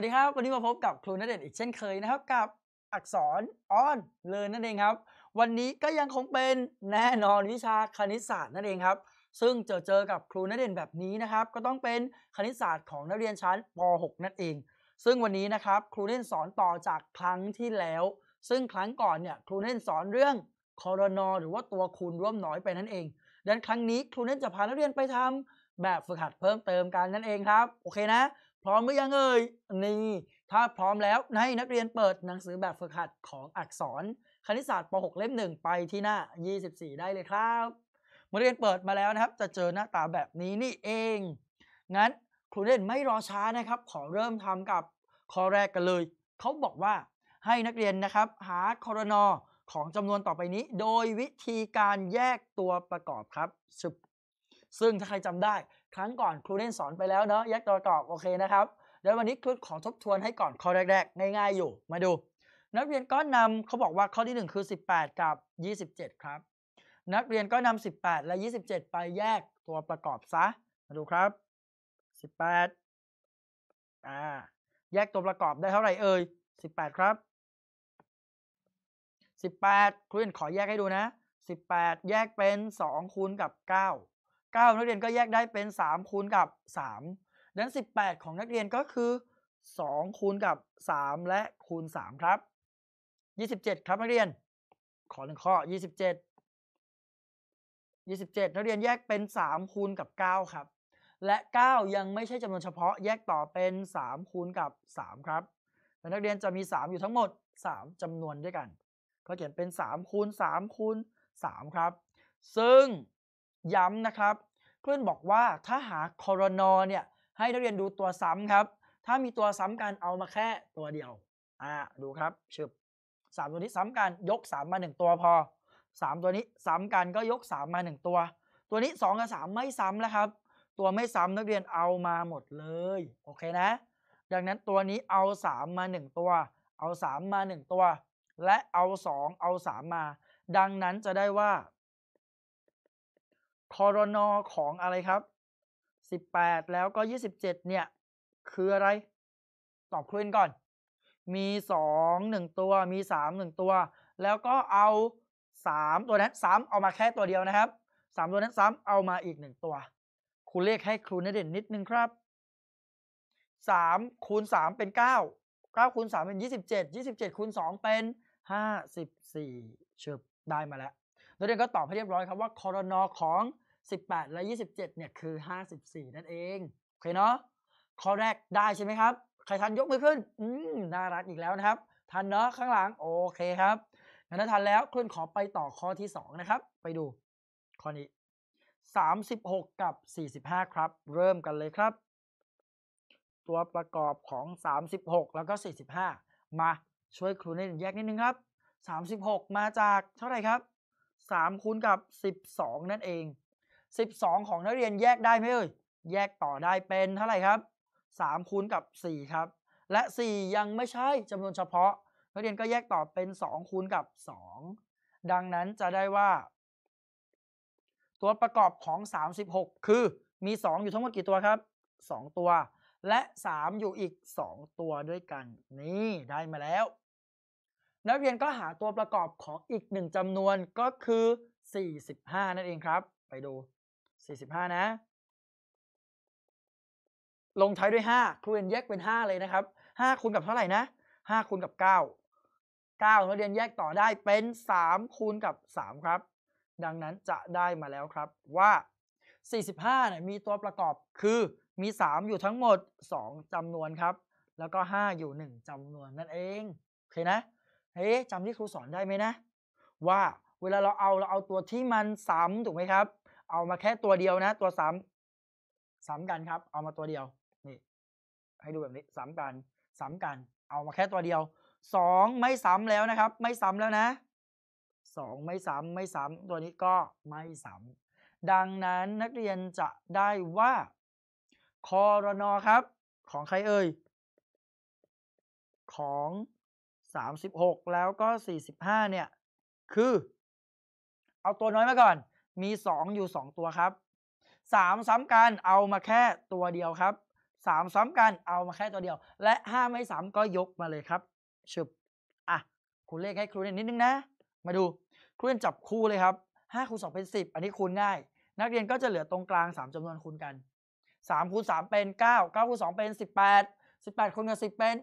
วัสดีครับวันนี้มาพบกับครูนัเดชอีกเช่นเคยนะครับกับ อักษรออนเลยนั่นเองครับ วันนี้ก็ยังคงเป็นแน่นอนวิชาคณิตศาสตร์นั่นเองครับ ซึ่งเจอเจอกับครูนัเดชแบบนี้นะครับ ก็ต้องเป็นคณิตศาสตร์ของนักเรียนชั้นป .6 นั่นเอง ซึ่งวันนี้นะครับครูเล่นสอนต่อจากครั้งที่แล้ว ซึ่งครั้งก่อนเนี่ยครูเล่นสอนเรื่องคอรนอหรือว่าตัวคูณร่วมน้อยไปนั่นเองดังนครั้งนี้ครูเล่นจะพานักเรียนไปทำแบบฝึกหัดเพิ่มเติมกันนั่นเองครับโอเคนะพร้อมหรือยังเอ่ย นี่ถ้าพร้อมแล้วให้นักเรียนเปิดหนังสือแบบฝึกหัดของอักษร คณิตศาสตร์ป .6 เล่มหนึ่งไปที่หน้า24 ได้เลยครับนมกเรียนเปิดมาแล้วนะครับ จะเจอหน้าตาแบบนี้นี่เอง งั้นครูเล่นไม่รอช้านะครับ ขอเริ่มทำกับข้อแรกกันเลย เขาบอกว่าให้นักเรียนนะครับ หาคอรนอของจำนวนต่อไปนี้โดยวิธีการแยกตัวประกอบครับสุซึ่งถ้าใครจำได้ ครั้งก่อนครูเล่นสอนไปแล้วเนาะแยกตัวประกอบโอเคนะครับเดี๋ยววันนี้ครูขอทบทวนให้ก่อนข้อแรกๆง่ายๆอยู่มาดู นักเรียนก็นำเขาบอกว่าข้อที่1คือ18กับ27ครับนักเรียนก็นำ18และ27ไปแยกตัวประกอบซะ มาดูครับ18อ่า แยกตัวประกอบได้เท่าไหร่เอ่ย18ครับ18ครูเรียนขอแยกให้ดูนะ18แยกเป็น2คูณกับ9 9นักเรียนก็แยกได้เป็น3คูณกับ3ดังนั้น18 ของนักเรียนก็คือ2คูณกับ3และคูณ3ครับ27 ครับนักเรียน ขอหนึ่งข้อ27 27 นักเรียนแยกเป็น3คูณกับ9ครับ และ 9 ยังไม่ใช่จำนวนเฉพาะแยกต่อเป็น3คูณกับ3ครับแต่นักเรียนจะมี3อยู่ทั้งหมด3จำนวนด้วยกัน ก็เขียนเป็น3คูณ3คูณ3ครับ ซึ่งย้ำนะครับคพื่นบอกว่าถ้าหาคอรนอเนี่ยให้นักเรียนดูตัวซ้ำครับ ถ้ามีตัวซ้ำกันเอามาแค่ตัวเดียวอ่าดูครับชึบสามตัวนี้ซ้ำกัน ยกสามมาหนึ่งตัวพอสามตัวนี้ซ้ำกันก็ยกสามมาหนึ่งตัว ตัวนี้สองกับสามไม่ซ้ำแล้วครับ ตัวไม่ซ้ำนักเรียนเอามาหมดเลย โอเคนะ ดังนั้นตัวนี้เอาสามมาหนึ่งตัว เอาสามมาหนึ่งตัว และเอาสองเอาสามมา ดังนั้นจะได้ว่าคอรนอของอะไรครับ 18 แล้วก็ 27 เนี่ย คืออะไร ตอบคลื่นก่อน มี2 1ตัว มี3 1ตัว แล้วก็เอา3ตัวนั้นซ้ำเอามาแค่ตัวเดียวนะครับ3ตัวนั้นซ้ำเอามาอีก1ตัวคูณเลขให้ครูนเด่นนิดนึงครับ3คูณ3เป็น 9 9คูณ3เป็น 27 27คูณ2เป็น54เชิบ ได้มาแล้วนักเรียนก็ตอบให้เรียบร้อยครับว่าคอรนอของ 18 และ 27 เนี่ยคือ 54 นั่นเองโอเคเนาะ ข้อแรกได้ใช่ไหมครับ ใครทันยกมือขึ้น อืมน่ารักอีกแล้วนะครับ ทันเนาะข้างหลัง โอเคครับ งั้นถ้าทันแล้วคุณขอไปต่อข้อที่ 2 นะครับ ไปดูข้อนี้ 36 กับ 45 ครับ เริ่มกันเลยครับ ตัวประกอบของ 36 แล้วก็ 45 มาช่วยครูนดนแยกนิดนึงครับ 36 มาจากเท่าไหร่ครับ3คูณกับ 12 นั่นเอง 12 ของนักเรียนแยกได้ไหมเอ่ย แยกต่อได้เป็นเท่าไหร่ครับ3คูณกับ4ครับ และ 4 ยังไม่ใช่จำนวนเฉพาะ นักเรียนก็แยกต่อเป็น 2คูณกับ 2 ดังนั้นจะได้ว่า ตัวประกอบของ36 คือ มี2อยู่ทั้งหมดกี่ตัวครับ2ตัว และ3 อยู่อีก 2 ตัวด้วยกัน นี่ได้มาแล้วนักเรียนก็หาตัวประกอบของอีกหนึ่งจำนวนก็คือ 45 นั่นเองครับ ไปดู 45 นะ ลงท้ายด้วย5ครูเรียนแยกเป็น 5 เลยนะครับ 5 คูณกับเท่าไหร่นะ 5 คูณกับ 9 9นักเรียนแยกต่อได้เป็น 3คูณกับ3ครับ ดังนั้นจะได้มาแล้วครับ ว่า 45 เนี่ยมีตัวประกอบคือมี 3 อยู่ทั้งหมด 2จำนวนครับ แล้วก็ 5 อยู่ 1จำนวนนั่นเองโอเคนะเฮ้จำที่ครูสอนได้ไหมนะว่าเวลาเราเอาเราเอาตัวที่มันซ้ำถูกไหมครับ เอามาแค่ตัวเดียวนะ ตัวซ้ำซ้ำกันครับ เอามาตัวเดียวนี่ ให้ดูแบบนี้ซ้ำกันซ้ำกัน เอามาแค่ตัวเดียวสองไม่ซ้ำแล้วนะครับ ไม่ซ้ำแล้วนะสองไม่ซ้ำไม่ซ้ำตัวนี้ก็ไม่ซ้ำดังนั้นนักเรียนจะได้ว่าคอรนอครับ ของใครเอ่ยของ36 แล้วก็ 45 เนี่ย คือ เอาตัวน้อยมาก่อน มี2อยู่2ตัวครับ3ซ้ำกันเอามาแค่ตัวเดียวครับ3ซ้ำกันเอามาแค่ตัวเดียว และ 5 ไม่ซ้ำก็ยกมาเลยครับชึบอ่ะคูณเลขให้ครูเรียนนิดนึงนะมาดูครูเรียนจับคู่เลยครับ5คูณ2เป็น 10 อันนี้คูณง่าย นักเรียนก็จะเหลือตรงกลาง 3จำนวนคูณกัน3คูณ3เป็น9 9คูณ2เป็น18 18คูณกับ 10 เป็น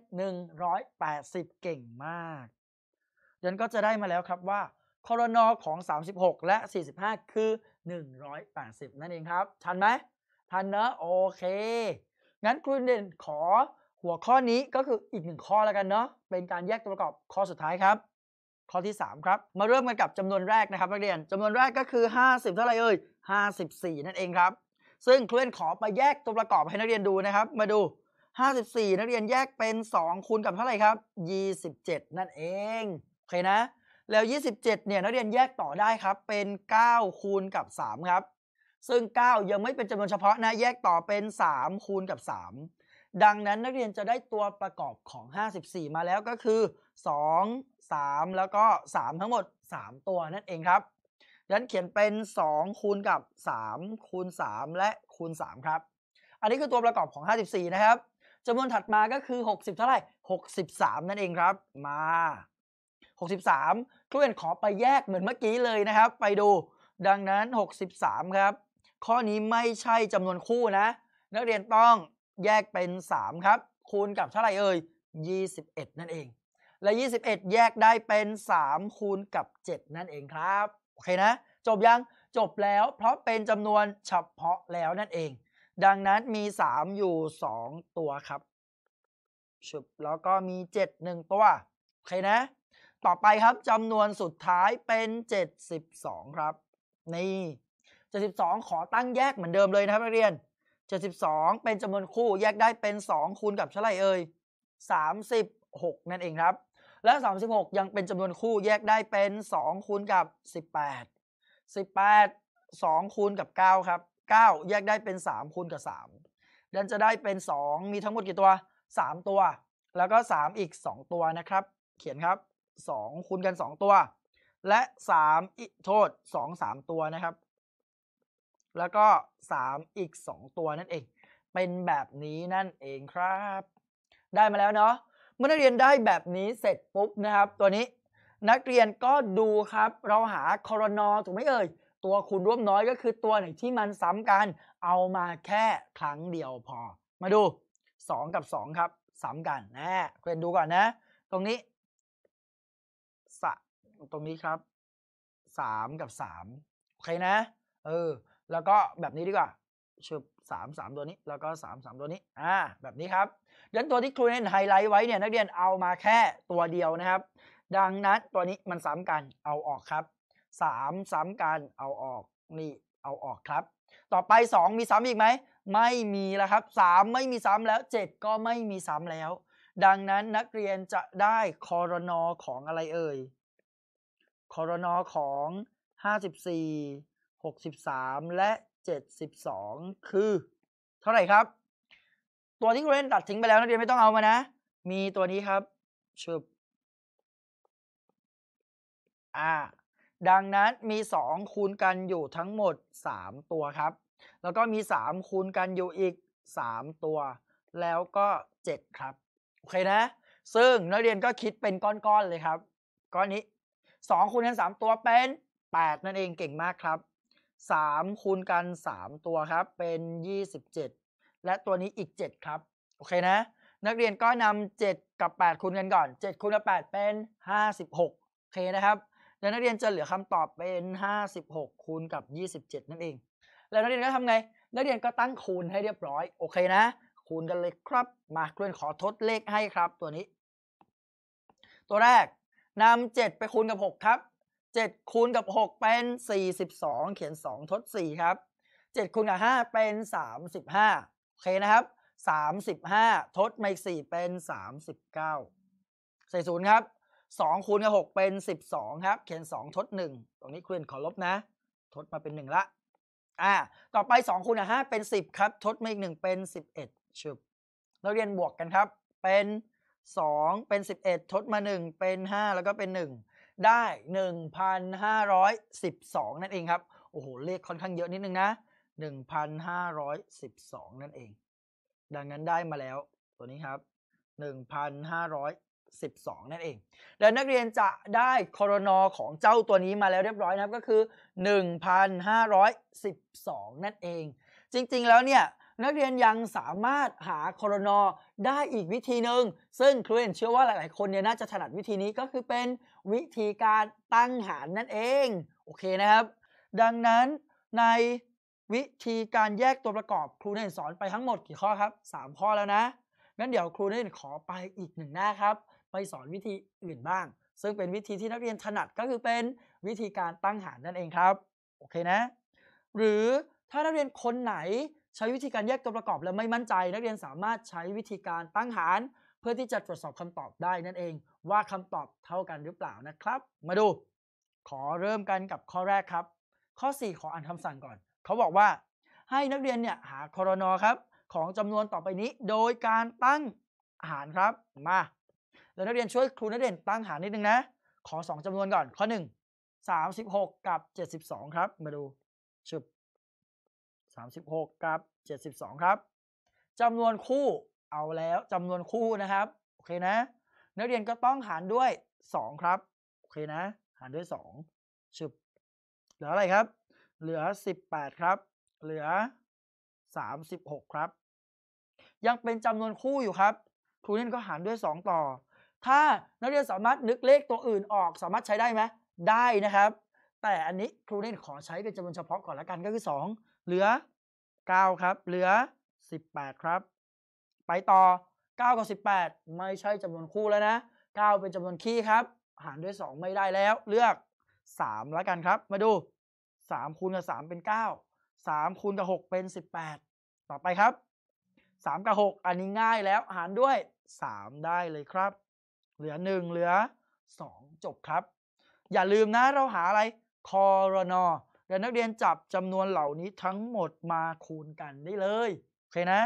180 เก่งมากยันก็จะได้มาแล้วครับว่าคอรนอของ 36 และ 45 คือ 180 นั่นเองครับ ทันไหม ทันเนอะ โอเค งั้นครูเด่นขอหัวข้อนี้ก็คืออีกหนึ่งข้อแล้วกันเนาะเป็นการแยกตัวประกอบข้อสุดท้ายครับ ข้อที่ 3 ครับ มาเริ่มกันกับจำนวนแรกนะครับ นักเรียนจำนวนแรกก็คือ 50 เท่าไรเอ่ย 54 นั่นเองครับ ซึ่งครูเด่นขอไปแยกตัวประกอบให้นักเรียนดูนะครับ มาดู54นักเรียนแยกเป็น 2 คูณกับเท่าไหร่ครับ 27 นั่นเองโอเคนะ แล้ว 27เนี่ยนักเรียนแยกต่อได้ครับเป็น 9 คูณกับ 3 ครับ ซึ่ง 9 ยังไม่เป็นจำนวนเฉพาะนะแยกต่อเป็น 3 คูณกับ 3 ดังนั้นนักเรียนจะได้ตัวประกอบของ 54 มาแล้วก็คือ 2 3 แล้วก็ 3 ทั้งหมด 3 ตัวนั่นเองครับดังนั้นเขียนเป็น2คูณกับ3คูณ3และคูณ3ครับ อันนี้คือตัวประกอบของ 54 นะครับจำนวนถัดมาก็คือ 60 เท่าไหร่ 63 นั่นเองครับมา 63 ครูเอ็นขอไปแยกเหมือนเมื่อกี้เลยนะครับ ไปดู ดังนั้น 63 ครับ ข้อนี้ไม่ใช่จำนวนคู่นะ นักเรียนต้องแยกเป็น 3 ครับ คูณกับเท่าไหร่เอ่ย21 นั่นเอง และ 21 แยกได้เป็น 3คูณกับ7นั่นเองครับโอเคนะจบยังจบแล้ว เพราะเป็นจำนวนเฉพาะแล้วนั่นเองดังนั้นมี 3 อยู่ 2 ตัวครับชุบแล้วก็มี 7 1ตัวโอเคนะ ต่อไปครับจำนวนสุดท้ายเป็น 72 ครับ นี่72ขอตั้งแยกเหมือนเดิมเลยนะครับนักเรียน72เป็นจำนวนคู่แยกได้เป็น 2 คูณกับเท่าไรเอ่ย36นั่นเองครับ และ36 ยังเป็นจำนวนคู่แยกได้เป็น 2 คูณกับ 18 18 2 คูณกับ 9 ครับ9 แยกได้เป็น3คูณกับ3ดันจะได้เป็น 2 มีทั้งหมดกี่ตัว 3 ตัว แล้วก็ 3 อีก 2 ตัวนะครับ เขียนครับ 2คูณกัน 2 ตัว และ3โทษ 2 3ตัวนะครับ แล้วก็ 3 อีก 2 ตัวนั่นเอง เป็นแบบนี้นั่นเองครับ ได้มาแล้วเนาะเมื่อนักเรียนได้แบบนี้เสร็จปุ๊บนะครับตัวนี้ นักเรียนก็ดูครับเราหาคอรนอถูกไหมเอ่ยตัวคูณร่วมน้อยก็คือตัวไหนที่มันซ้ำกันเอามาแค่ครั้งเดียวพอ มาดู 2 กับ 2 ครับซ้ำกัน นะเพื่อนดูก่อนนะ ตรงนี้ สะตรงนี้ครับ3กับ3โอเคนะ เออ แล้วก็แบบนี้ดีกว่าชุบสามสามตัวนี้ แล้วก็สามสามตัวนี้ อ่า แบบนี้ครับยันตัวที่ครูเน้นไฮไลท์ไว้เนี่ยนักเรียนเอามาแค่ตัวเดียวนะครับ ดังนั้นตัวนี้มันซ้ำกันเอาออกครับ3ซ้ำการเอาออกนี่เอาออกครับ ต่อไป 2 มีซ้ำอีกไหม ไม่มี แล้วครับ3ไม่มีซ้ำแล้ว 7 ก็ไม่มีซ้ำแล้ว ดังนั้นนักเรียนจะได้คอรนอของอะไรเอ่ยคอรนอของ 54 63 และ 72 คือ เท่าไหร่ครับ ตัวที่ครูเล่นตัดทิ้งไปแล้วนักเรียนไม่ต้องเอามานะ มีตัวนี้ครับชุบอ่าดังนั้นมี 2คูณกันอยู่ทั้งหมด3ตัวครับแล้วก็มี 3คูณกันอยู่อีก3ตัว แล้วก็ 7 ครับ โอเคนะ ซึ่งนักเรียนก็คิดเป็นก้อน ๆ เลยครับก้อนนี้ 2 คูณกัน3ตัวเป็น 8 นั่นเองเก่งมากครับ 3คูณกัน 3 ตัวครับ เป็น27และตัวนี้อีก7ครับ โอเคนะ นักเรียนก็นำ7กับ 8 คูณกันก่อน 7 คูณกับ8เป็น56โอเคนะครับแลวนักเรียนจะเหลือคำตอบเป็น 56คูณกับ27 นั่นเอง แล้วนักเรียนก็ทำไง นักเรียนก็ตั้งคูณให้เรียบร้อย โอเคนะ คูณกันเลยครับ มาเรียนขอทดเลขให้ครับตัวนี้ ตัวแรกนำ7ไปคูณกับ 6 ครับ 7 คูณกับ 6 เป็น 42 เขียน 2ทด4ครับ7คูณกับ5เป็น 35โอเคนะครับ35ทดมาอีก4เป็น 39ใส่ศูนย์ครับ2คูณกับ6เป็น 12 ครับ เขียน2 ทด 1 ตรงนี้คุณนขอลบนะ ทดมาเป็น1ละอ่าต่อไป 2คูณกับ5เป็น 10 ครับ ทดมาอีก1เป็น11ชุบเราเรียนบวกกันครับ เป็น 2 เป็น 11 ทดมา 1 เป็น 5 แล้วก็เป็น 1 ได้ 1,512 นั่นเองครับโอ้โหเลขค่อนข้างเยอะนิดนึงนะ1,512นั่นเอง ดังนั้นได้มาแล้วตัวนี้ครับ1,512 12 นั่นเองและนักเรียนจะได้คอรนอของเจ้าตัวนี้มาแล้วเรียบร้อยนะครับก็คือ 1512 นั่นเอง จริง ๆ แล้วเนี่ยนักเรียนยังสามารถหาคอรนอได้อีกวิธีหนึ่งซึ่งครูเอ็นเชื่อว่าหลาย ๆคนเนี่ยน่าจะถนัดวิธีนี้ก็คือเป็นวิธีการตั้งหารนั่นเองโอเคนะครับ ดังนั้นในวิธีการแยกตัวประกอบครูเอ็นสอนไปทั้งหมดกี่ข้อครับ 3 ข้อแล้วนะงั้นเดี๋ยวครูเอ็นขอไปอีกหนึ่งหน้าครับไปสอนวิธีอื่นบ้าง ซึ่งเป็นวิธีที่นักเรียนถนัดก็คือเป็นวิธีการตั้งหารนั่นเองครับโอเคนะ หรือถ้านักเรียนคนไหนใช้วิธีการแยกตัวประกอบแล้วไม่มั่นใจ นักเรียนสามารถใช้วิธีการตั้งหาร เพื่อที่จะตรวจสอบคำตอบได้นั่นเอง ว่าคำตอบเท่ากันหรือเปล่านะครับ มาดูขอเริ่มกันกับข้อแรกครับ ข้อ 4 ขออ่านคำสั่งก่อนเขาบอกว่า ให้นักเรียนเนี่ยหาครนอครับของจำนวนต่อไปนี้ โดยการตั้งหารครับมาเดี๋ยวนักเรียนช่วยครูนักเรียนตั้งหารนิดนึงนะ ขอ2จำนวนก่อน ข้อ1 36กับ72ครับ มาดูชุบ36กับ72ครับ จำนวนคู่ เอาแล้วจำนวนคู่นะครับ โอเคนะ นักเรียนก็ต้องหารด้วย2ครับ โอเคนะ หารด้วย2ชุบเหลืออะไรครับ เหลือ18ครับ เหลือ36ครับ ยังเป็นจำนวนคู่อยู่ครับ ครูนี่ก็หารด้วย2ต่อถ้านักเรียนสามารถนึกเลขตัวอื่นออกสามารถใช้ได้ไหมได้นะครับ แต่อันนี้ครูเี่นขอใช้เป็นจำนวนเฉพาะก่อนละกันก็คือ 2 เหลือ 9 ครับ เหลือ 18 ครับ ไปต่อ 9กับ18 ไม่ใช่จำนวนคู่แล้วนะ 9 เป็นจำนวนคี่ครับ หารด้วย 2 ไม่ได้แล้ว เลือก3ละกันครับ มาดู3คูณกับ3เป็น 9 3คูณกับ6เป็น 18 ต่อไปครับ3กับ6 อันนี้ง่ายแล้วหารด้วย 3 ได้เลยครับเหลือ1เหลือ2จบครับ อย่าลืมนะเราหาอะไรคอรนอเดี๋ยวนักเรียนจับจำนวนเหล่านี้ทั้งหมดมาคูณกันได้เลยโอเคนะ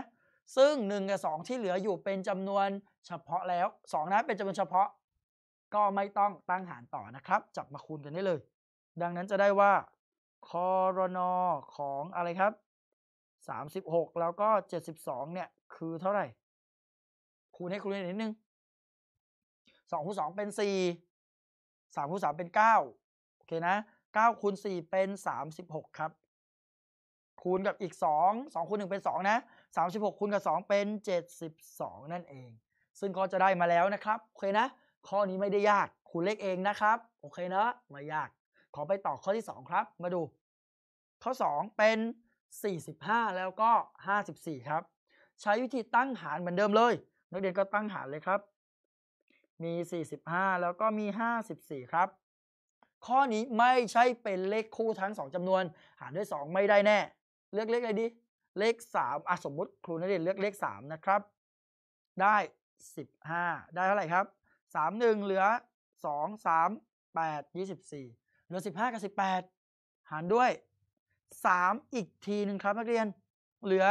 ซึ่ง 1 กับ2ที่เหลืออยู่เป็นจำนวนเฉพาะแล้ว2นะเป็นจำนวนเฉพาะ ก็ไม่ต้องตั้งหารต่อนะครับ จับมาคูณกันได้เลย ดังนั้นจะได้ว่าคอรนอของอะไรครับ36 แล้วก็ 72เนี่ย คือเท่าไหร่ คูณให้คุูเียนนิดนึงสองคูณสองเป็นสี่ สามคูณสามเป็นเก้าโอเคนะ เก้าคูณสี่เป็นสามสิบหกครับ คูณกับอีกสอง สองคูณหนึ่งเป็นสองนะ สามสิบหกคูณกับสองเป็นเจ็ดสิบสองนั่นเอง ซึ่งก็จะได้มาแล้วนะครับ โอเคนะ ข้อนี้ไม่ได้ยาก คูณเลขเองนะครับ โอเคนะ ไม่ยาก ขอไปต่อข้อที่สองครับ มาดู ข้อสองเป็นสี่สิบห้าแล้วก็ห้าสิบสี่ครับ ใช้วิธีตั้งหารเหมือนเดิมเลย นักเรียนก็ตั้งหารเลยครับมี 45 แล้วก็มี 54 ครับ ข้อนี้ไม่ใช่เป็นเลขคู่ทั้ง 2จำนวน หารด้วย 2 ไม่ได้แน่ เลือกเลขอะไรดี เลข3อ่ะสมมุติครูนักเรียนเลือกเลข3นะครับ ได้ 15 ได้เท่าไหร่ครับ 3 1 เหลือ 2 3 8 24 เหลือ 15 กับ 18 หารด้วย 3 อีกทีหนึ่งครับ นักเรียน เหลือ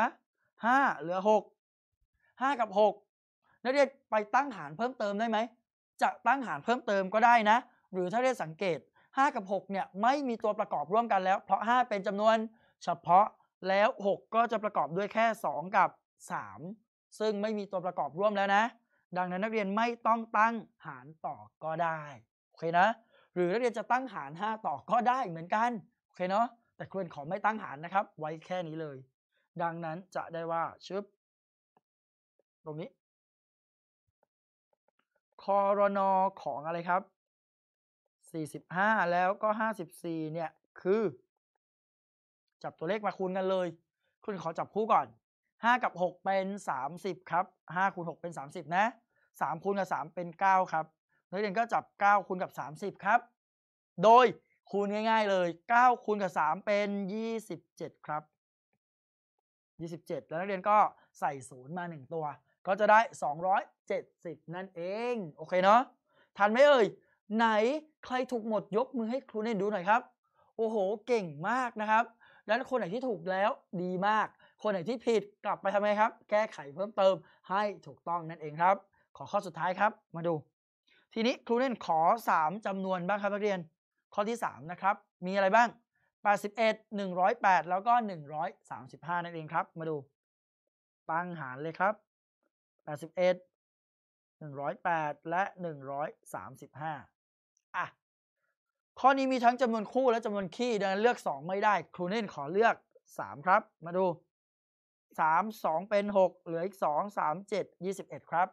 5 เหลือ 6 5 กับ 6 นักเรียนไปตั้งหารเพิ่มเติมได้ไหมจะตั้งหารเพิ่มเติมก็ได้นะ หรือถ้าได้สังเกต 5 กับ 6เนี่ยไม่มีตัวประกอบร่วมกันแล้ว เพราะ 5 เป็นจำนวน เฉพาะ แล้ว 6 ก็จะประกอบด้วยแค่ 2 กับ 3 ซึ่งไม่มีตัวประกอบร่วมแล้วนะ ดังนั้นนักเรียนไม่ต้องตั้งหารต่อก็ได้โอเคนะ หรือนักเรียนจะตั้งหาร 5 ต่อก็ได้เหมือนกันโอเคเนาะแต่ควรขอไม่ตั้งหารนะครับ ไว้แค่นี้เลย ดังนั้นจะได้ว่าชึบ ตรงนี้รนอของอะไรครับ 45 แล้วก็ 54 เนี่ย คือ จับตัวเลขมาคูณกันเลย คุณขอจับคู่ก่อน 5 กับ 6 เป็น 30 ครับ5คูณ6เป็น 30 นะ3คูณกับ 3 เป็น 9 ครับนักเรียนก็จับ 9คูณกับ 30 ครับ โดยคูณง่าย ๆ เลย 9คูณกับ 3 เป็น 27 ครับ 27 แล้วนักเรียนก็ใส่ศูนย์มา 1 ตัวก็จะได้ 270 นั่นเอง โอเคเนาะทันไหมเอ่ยไหนใครถูกหมดยกมือให้ครูเน่นดูหน่อยครับ โอ้โหเก่งมากนะครับ แล้วคนไหนที่ถูกแล้วดีมาก คนไหนที่ผิดกลับไปทำไมครับ แก้ไขเพิ่มเติม ให้ถูกต้องนั่นเองครับ ขอข้อสุดท้ายครับมาดู ทีนี้ครูเน่นขอ3จำนวนบ้างครับนักเรียน ข้อที่3นะครับ มีอะไรบ้าง81 108แล้วก็135นั่นเองครับ มาดูตั้งหารเลยครับ81 108และ135อ่ะ ข้อนี้มีทั้งจำนวนคู่และจำนวนคี่ ดังนั้นเลือก 2 ไม่ได้ ครูเน่นขอเลือก 3 ครับ มาดู 3 2เป็น6 เหลืออีก 2 3 7 21 ครับ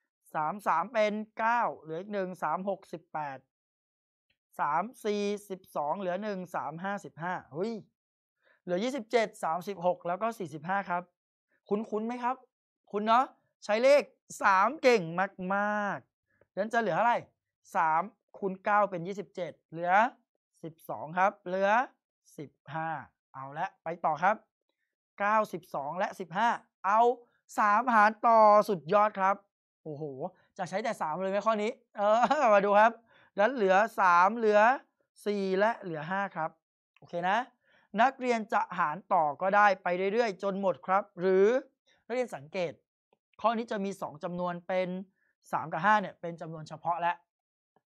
3 3เป็น9 เหลืออีก 1 3 6 18 3 4 12 เหลือ 1 3 5 15เฮ้ยเหลือ 27 36 แล้วก็ 45 ครับ คุ้นๆไหมครับคุณเนาะใช้เลข 3 เก่งมากๆดังนั้นจะเหลืออะไร3คูณ9เป็น 27 เหลือ 12 ครับ เหลือ 15 เอาละไปต่อครับ9 12และ 15 เอา 3 หารต่อสุดยอดครับโอ้โห จะใช้แต่3เลยไหมข้อนี้เออมาดูครับดันเหลือ3เหลือ4 และเหลือ5ครับโอเคนะ นักเรียนจะหารต่อก็ได้ไปเรื่อยๆจนหมดครับ หรือนักเรียนสังเกตข้อนี้จะมี 2 จำนวนเป็น 3 กับ 5 เนี่ยเป็นจำนวนเฉพาะและ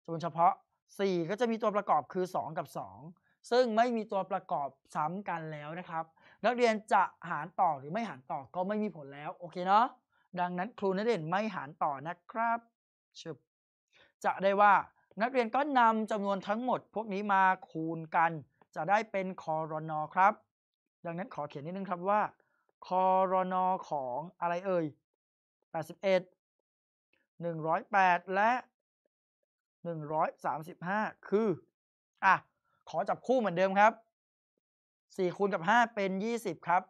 จำนวนเฉพาะ 4 ก็จะมีตัวประกอบคือ 2 กับ 2 ซึ่งไม่มีตัวประกอบซ้ำกันแล้วนะครับ นักเรียนจะหารต่อหรือไม่หารต่อก็ไม่มีผลแล้วโอเคเนาะดังนั้นครูนักเรียนไม่หารต่อนะครับชบจะได้ว่านักเรียนก็นำจำนวนทั้งหมดพวกนี้มาคูณกัน จะได้เป็นคอรนอครับ ดังนั้นขอเขียนนิดนึงครับว่าคอรนอของอะไรเอ่ย81 108 และ 135 คืออ่ะขอจับคู่เหมือนเดิมครับ4คูณกับ5เป็น 20 ครับ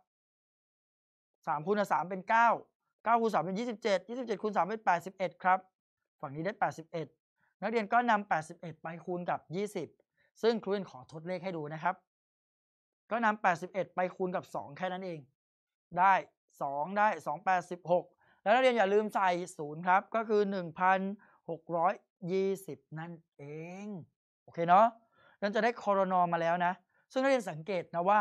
3คูณกับ3เป็น 9 9คูณ3เป็น 27 27คูณ3เป็น 81 ครับ ฝั่งนี้ได้ 81 นักเรียนก็นำ81 ไปคูณกับ 20 ซึ่งครูเรียนขอทดเลขให้ดูนะครับ ก็นำ81 ไปคูณกับ 2 แค่นั้นเอง ได้ 2 ได้ 2 8 16แล้วนักเรียนอย่าลืมใส่ศูนย์ครับ ก็คือ 1,620 นั่นเอง โอเคเนาะนั่นจะได้คอรนอมาแล้วนะ ซึ่งนักเรียนสังเกตนะว่า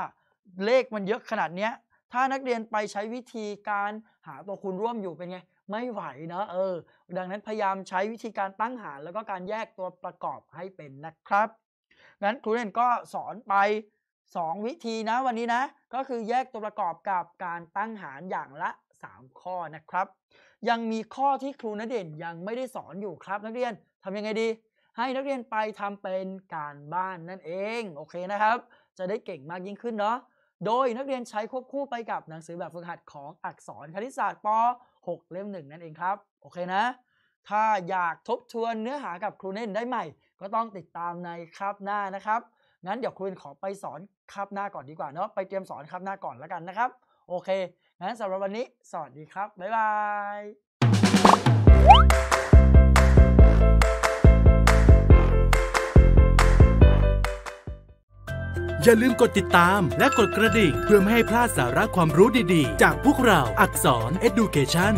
เลขมันเยอะขนาดเนี้ยถ้านักเรียนไปใช้วิธีการหาตัวคูณร่วมอยู่เป็นไง ไม่ไหวเนาะเออดังนั้นพยายามใช้วิธีการตั้งหาร แล้วก็การแยกตัวประกอบให้เป็นนะครับงั้นครูเรียนก็สอนไป 2 วิธีนะ วันนี้นะก็คือแยกตัวประกอบกับการตั้งหารอย่างละ3ข้อนะครับ ยังมีข้อที่ครูนเด่นยังไม่ได้สอนอยู่ครับ นักเรียนทำยังไงดี ให้นักเรียนไปทำเป็นการบ้านนั่นเองโอเคนะครับ จะได้เก่งมากยิ่งขึ้นเนาะโดยนักเรียนใช้ควบคู่ไปกับหนังสือแบบฝึกหัดของอักษรคณิตศาสตร์ป .6 เล่มหนึ่งนั่นเองครับโอเคนะ ถ้าอยากทบทวนเนื้อหากับครูเน่นได้ใหม่ ก็ต้องติดตามในคาบหน้านะครับงั้นเดี๋ยวครูเน่นขอไปสอนคาบหน้าก่อนดีกว่าเนาะไปเตรียมสอนคาบหน้าก่อนแล้วกันนะครับโอเคงั้นสำหรับวันนี้ สวัสดีครับ บ๊ายบาย อย่าลืมกดติดตามและกดกระดิ่งเพื่อไม่ให้พลาดสาระความรู้ดีๆ จากพวกเราอักษร Education